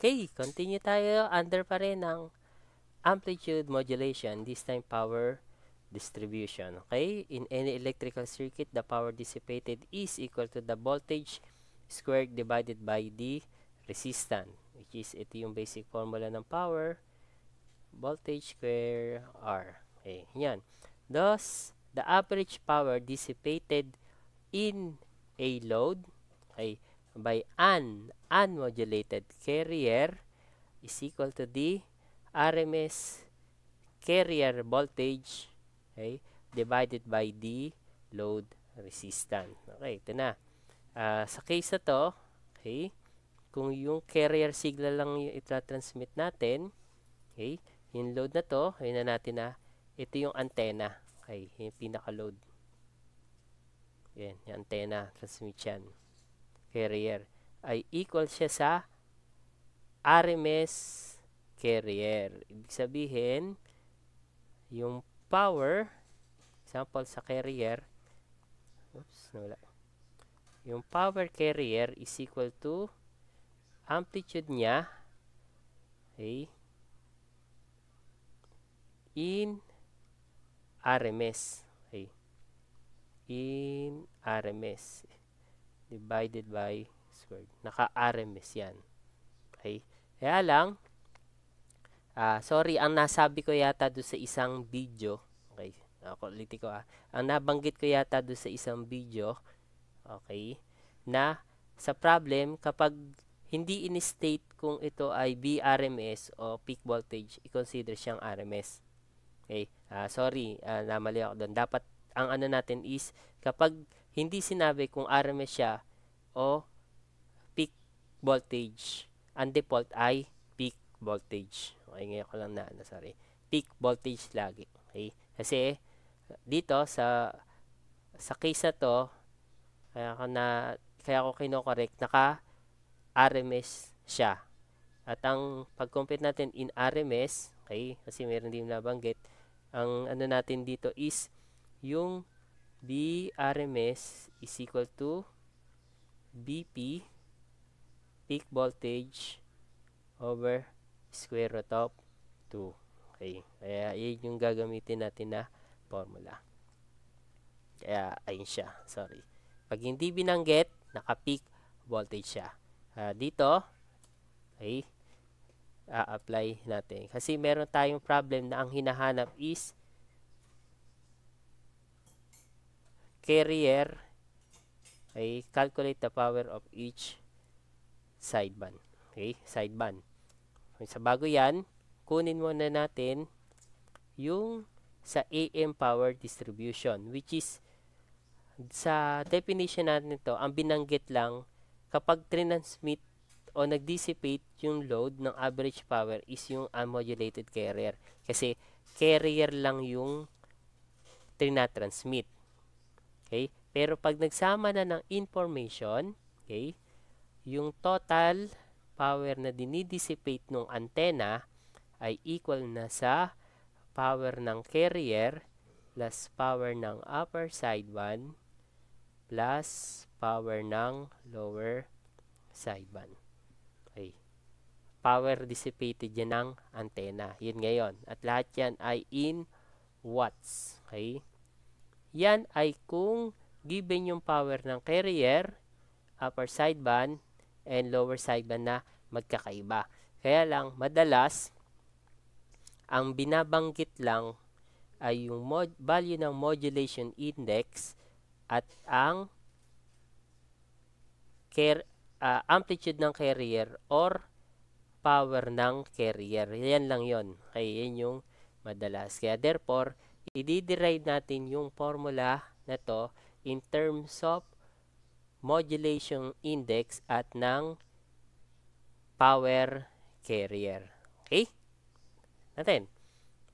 Okay, continue tayo. Under pa rin ng amplitude modulation, this time power distribution. Okay, in any electrical circuit, the power dissipated is equal to the voltage squared divided by the resistance, which is ito yung basic formula ng power, voltage squared R. Okay, yan. Thus, the average power dissipated in a load, okay, by an unmodulated carrier is equal to the RMS carrier voltage okay, divided by the load resistance. Okay, ito na. Uh, sa case na to, okay, kung yung carrier signal lang yung itra-transmit natin, okay, yung load na to, ayun na natin na, ito yung antenna. Okay, yung pinaka-load. Yan, yung antenna, transmission carrier ay equal siya sa RMS carrier. Ibig sabihin, yung power, example sa carrier, oops, nawala. Yung power carrier is equal to amplitude niya, okay, in RMS. Okay. In RMS divided by squared. Naka-RMS yan. Okay? Kaya lang, uh, sorry, ang nasabi ko yata doon sa isang video, okay, ako ulitin ko ah, ang nabanggit ko yata doon sa isang video, okay, na sa problem, kapag hindi in-state kung ito ay BRMS o peak voltage, i-consider siyang RMS. Okay, uh, sorry, uh, namali ako doon. Dapat, ang ano natin is, kapag hindi sinabi kung RMS siya o peak voltage. Ang default ay peak voltage. Okay, ngayon ko lang na, ano, sorry. Peak voltage lagi. Okay? Kasi dito sa sa case na to, kaya ko na kaya ko kino-correct naka RMS siya. At ang pag-compute natin in RMS, okay, kasi meron din nabanggit, ang ano natin dito is yung BRMS is equal to BP peak voltage over square root of 2. Okay. Kaya yun yung gagamitin natin na formula. Kaya ayun siya. Sorry. Pag hindi binanggit, naka-peak voltage siya. Uh, dito, okay, a-apply natin. Kasi meron tayong problem na ang hinahanap is carrier, ay calculate the power of each sideband. Okay, sideband. So, bago yan, kunin muna natin yung sa AM power distribution, which is sa definition natin ito, ang binanggit lang kapag transmit o nag-dissipate yung load ng average power is yung unmodulated carrier. Kasi carrier lang yung trina-transmit. Okay? Pero pag nagsama na ng information, okay, yung total power na dinidissipate ng antenna ay equal na sa power ng carrier plus power ng upper sideband plus power ng lower sideband. Okay. Power dissipated yan ng antenna. Yun ngayon. At lahat yan ay in watts. Okay. Yan ay kung given yung power ng carrier, upper sideband, and lower sideband na magkakaiba. Kaya lang, madalas, ang binabanggit lang ay yung mod value ng modulation index at ang care, uh, ah, amplitude ng carrier or power ng carrier. Yan lang yon. Kaya yan yung madalas. Kaya therefore, i-derive natin yung formula na to in terms of modulation index at ng power carrier. Okay? Natin.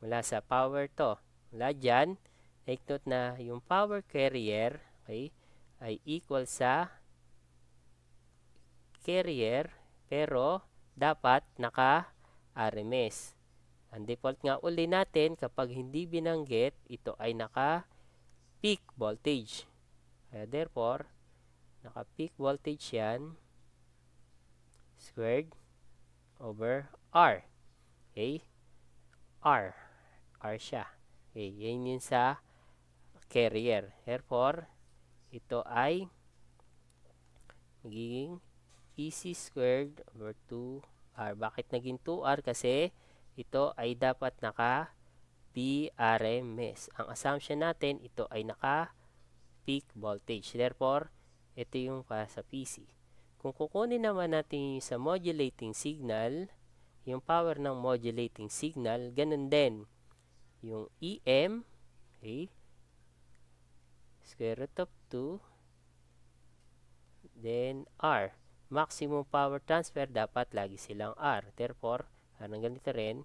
Mula sa power to. Mula dyan, take note na yung power carrier okay, ay equal sa carrier pero dapat naka RMS. Ang default nga uli natin kapag hindi binanggit, ito ay naka-peak voltage. Kaya therefore, naka-peak voltage yan squared over R. Okay? R. R siya. Okay, yan yun sa carrier. Therefore, ito ay magiging EC squared over 2R. Bakit naging 2R? Kasi ito ay dapat naka PRMS. Ang assumption natin, ito ay naka peak voltage. Therefore, ito yung para sa PC. Kung kukunin naman natin yung sa modulating signal, yung power ng modulating signal, ganun din. Yung EM, okay, square root of 2, then R. Maximum power transfer, dapat lagi silang R. Therefore, Parang ganito rin.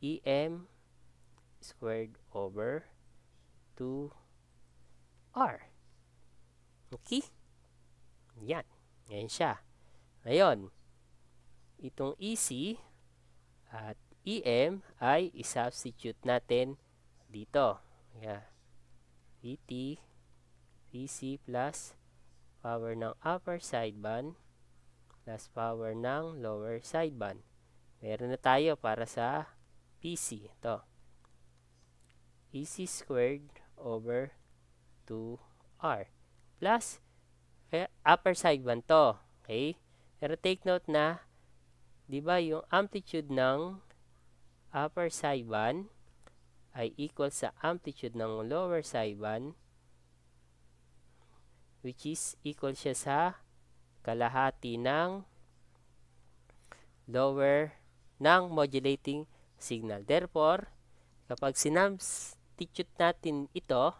EM squared over 2R. Okay? Yan. Ngayon siya. Ngayon, itong EC at EM ay isubstitute natin dito. Yeah. ET EC plus power ng upper sideband plus power ng lower sideband. Meron na tayo para sa PC. Ito. EC squared over 2R. Plus, upper sideband to. Okay? Pero take note na, di ba yung amplitude ng upper sideband ay equal sa amplitude ng lower sideband which is equal siya sa kalahati ng lower ng modulating signal. Therefore, kapag sinubstitute natin ito,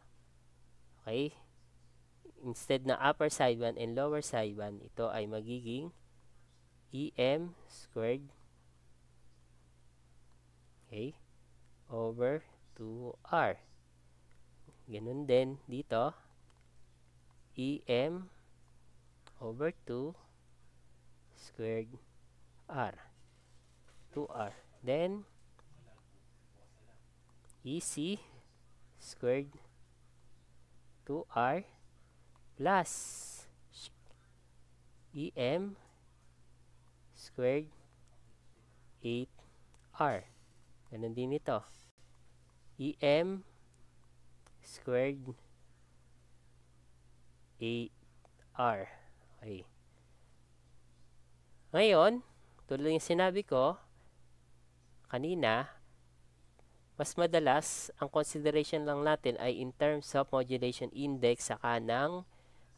okay, instead na upper sideband and lower sideband, ito ay magiging EM squared okay, over 2R. Ganun din dito, EM over 2 squared r 2r then EC squared 2r plus EM squared 8r ganun din ito EM squared 8r Okay. Ngayon, tuloy yung sinabi ko kanina, mas madalas ang consideration lang natin ay in terms of modulation index saka ng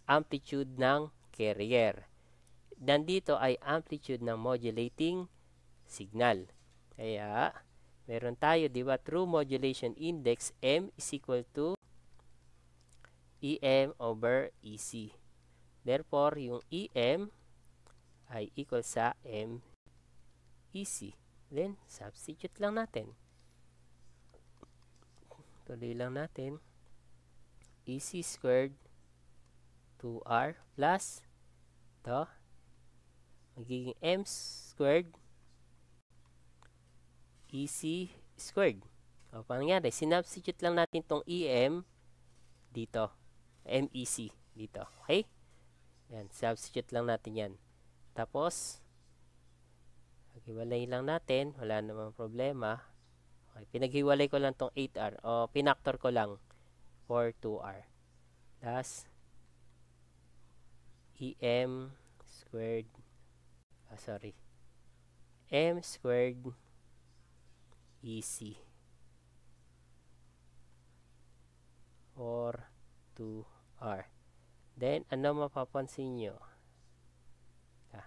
amplitude ng carrier. Nandito ay amplitude ng modulating signal. Kaya, meron tayo, di ba, true modulation index M is equal to EM over EC. Therefore, yung EM ay equal sa MEC. Then, substitute lang natin. Tuloy lang natin. EC squared 2R plus ito, magiging M squared EC squared. O, paano nangyari? Sinubstitute lang natin tong EM dito. MEC dito. Okay? Ayan, substitute lang natin yan. Tapos, paghiwalay lang natin. Wala namang problema. Okay, pinaghiwalay ko lang tong 8R. O, pinactor ko lang for 2R. Plus, EM squared, ah, sorry, M squared EC or 2R. Then, ano mapapansin nyo? Ah.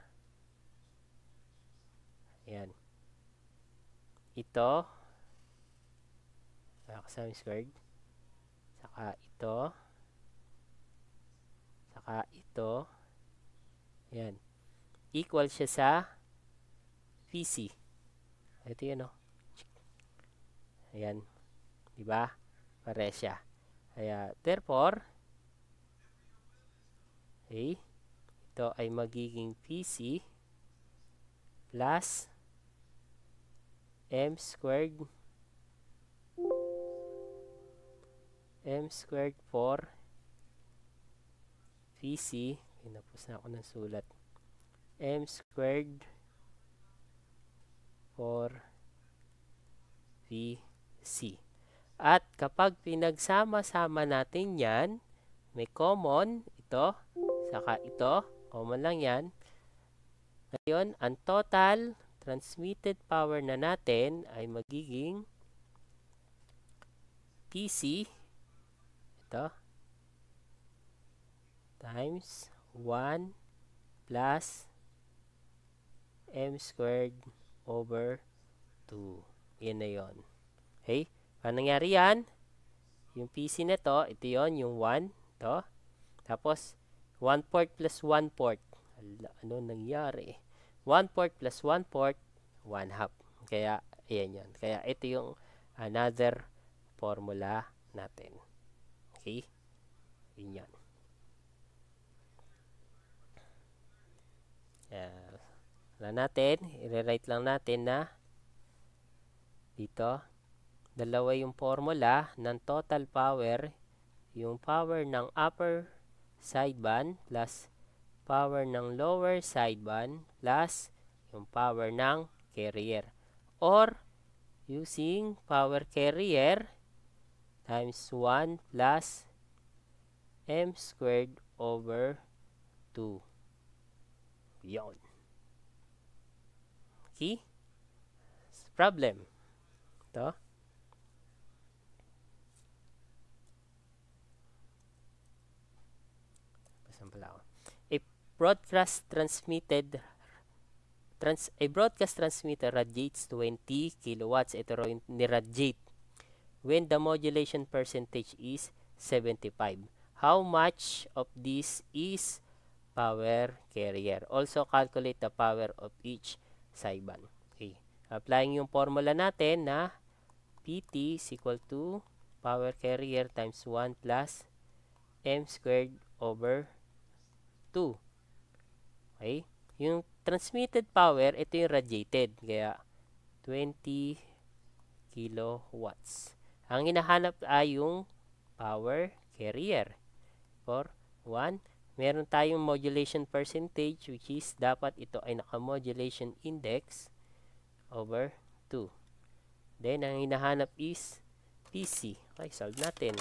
Ayan. Ito. Kasama yung squared. Saka ito. Saka ito. Ayan. Equal siya sa PC. Ito yun, o. Oh. Ayan. Diba? Pare siya. Kaya, therefore, Okay? Ito ay magiging PC plus m squared m squared 4 PC pinapos na ako ng sulat m squared 4 PC at kapag pinagsama-sama natin yan may common ito Saka ito, common lang yan. Ngayon, ang total transmitted power na natin ay magiging PC ito times 1 plus m squared over 2. Yan na yun. Okay? Paano nangyari yan? Yung PC na to, ito yon yung 1, to. Tapos, 1 port plus 1 port. Ano nangyari? 1 port plus 1 port, 1 half. Kaya, ayan yan. Kaya, ito yung another formula natin. Okay? Yun yan. Uh, wala natin. I-rewrite lang natin na dito, dalawa yung formula ng total power, yung power ng upper sideband plus power ng lower sideband plus yung power ng carrier. Or using power carrier times 1 plus m squared over 2. Yon. Okay? Problem. Ito. lang. A broadcast transmitted trans, a broadcast transmitter radiates 20 kilowatts. Ito rin niradiate when the modulation percentage is 75. How much of this is power carrier? Also calculate the power of each sideband. Okay. Applying yung formula natin na PT is equal to power carrier times 1 plus m squared over 2. Okay? Yung transmitted power, ito yung radiated. Kaya, 20 kilowatts. Ang hinahanap ay yung power carrier. For 1, meron tayong modulation percentage which is dapat ito ay naka-modulation index over 2. Then, ang hinahanap is PC. Okay, solve natin.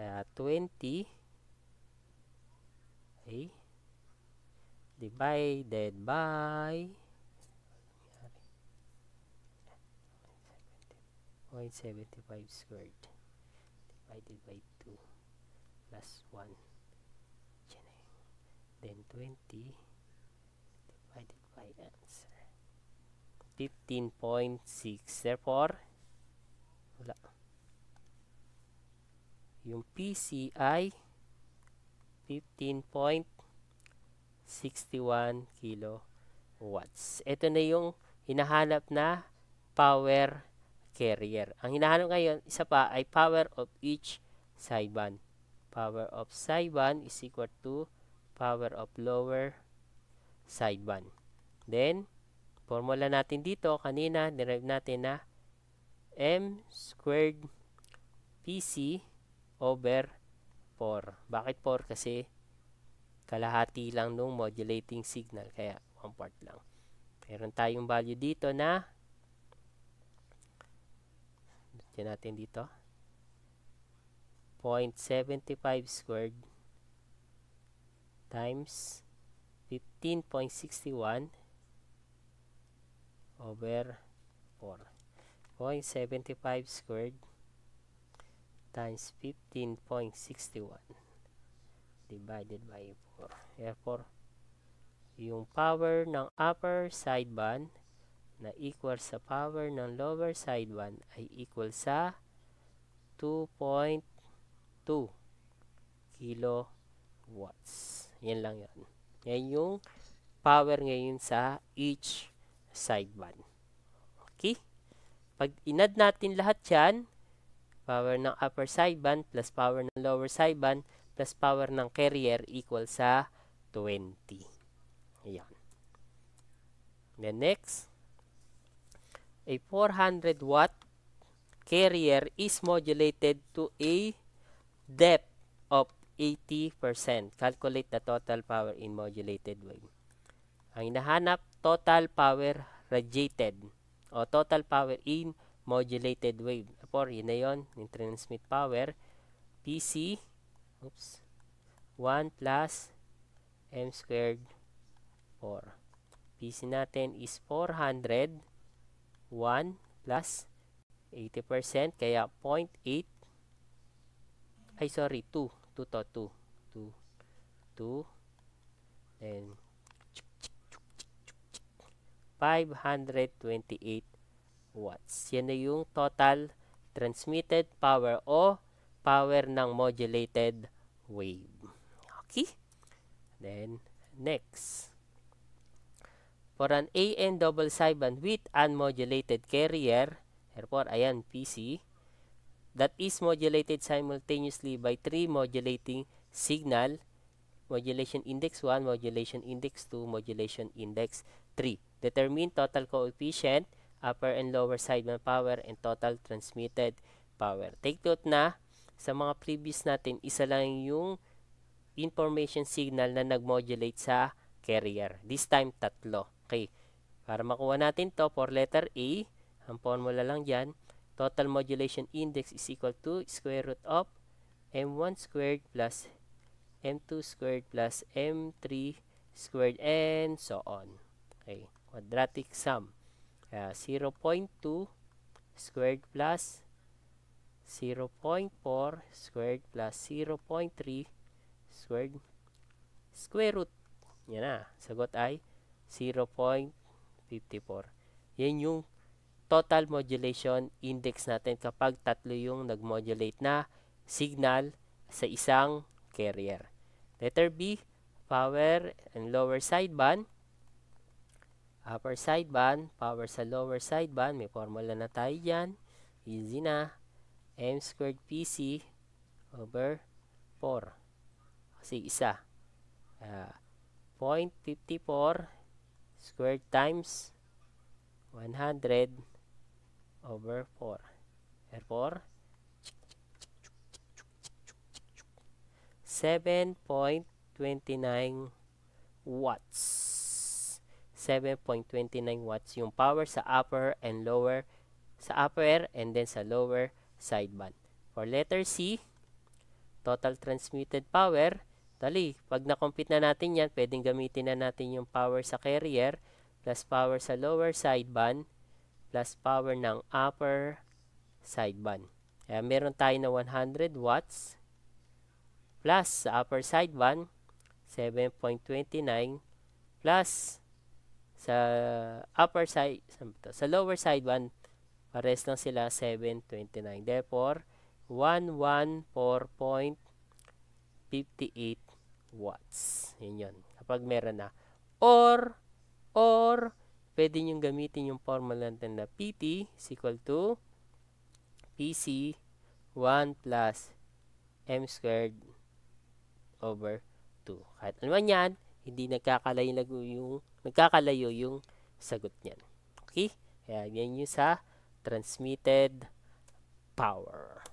Uh, 20 A divided by 175 squared divided by 2 plus 1 then 20 divided by answer 15.6 therefore wala yung PCI ay 15.61 kilowatts. Ito na yung hinahanap na power carrier. Ang hinahanap ngayon, isa pa ay power of each sideband. Power of sideband is equal to power of lower sideband. Then, formula natin dito, kanina, derive natin na m squared pc over 4. Bakit 4? Kasi kalahati lang nung modulating signal. Kaya 1 part lang. Meron tayong value dito na dyan natin dito. 0.75 squared times 15.61 over 4. 0.75 squared times 15.61 divided by 4. Therefore, yung power ng upper sideband na equal sa power ng lower sideband ay equal sa 2.2 kilowatts. Yan lang yan. Yan yung power ngayon sa each sideband. Okay? Pag inad natin lahat yan, power ng upper sideband plus power ng lower sideband plus power ng carrier equal sa 20. Ayan. Then next, a 400 watt carrier is modulated to a depth of 80%. Calculate the total power in modulated wave. Ang hinahanap, total power radiated o total power in modulated wave. 4, yun na yun, yung transmit power. PC, oops, 1 plus m squared 4. PC natin is 400, 1 plus 80%, kaya 0.8, ay sorry, 2, 2 to 2, 2, 2, then 528 watts. Yan na yung total transmitted power o power ng modulated wave. Okay? Then, next. For an AN double sideband with unmodulated carrier, therefore, ayan, PC, that is modulated simultaneously by three modulating signal, modulation index 1, modulation index 2, modulation index 3. Determine total coefficient upper and lower sideband power, and total transmitted power. Take note na sa mga previous natin, isa lang yung information signal na nag-modulate sa carrier. This time, tatlo. Okay. Para makuha natin to for letter A, ang formula lang dyan, total modulation index is equal to square root of m1 squared plus m2 squared plus m3 squared and so on. Okay. Quadratic sum. Uh, ah, 0.2 squared plus 0.4 squared plus 0.3 squared square root. Yan na. Sagot ay 0.54. Yan yung total modulation index natin kapag tatlo yung nagmodulate na signal sa isang carrier. Letter B, power and lower sideband upper sideband, power sa lower sideband, may formula na tayo dyan. Easy na. m squared PC over 4. Kasi isa. Uh, ah, 0.54 squared times 100 over 4. Therefore, 7.29 watts. 7.29 watts yung power sa upper and lower sa upper and then sa lower sideband. For letter C, total transmitted power, dali, pag na-compute na natin yan, pwedeng gamitin na natin yung power sa carrier plus power sa lower sideband plus power ng upper sideband. Kaya meron tayo na 100 watts plus sa upper sideband, 7.29 plus sa upper side, sa lower side one pares lang sila 729. Therefore, 114.58 watts. Yun yun. Kapag meron na. Or, or, pwede nyo gamitin yung formula natin na PT is equal to PC 1 plus M squared over 2. Kahit ano yan, hindi nagkakalayo yung nagkakalayo yung sagot niyan. Okay? Kaya yan yung sa transmitted power.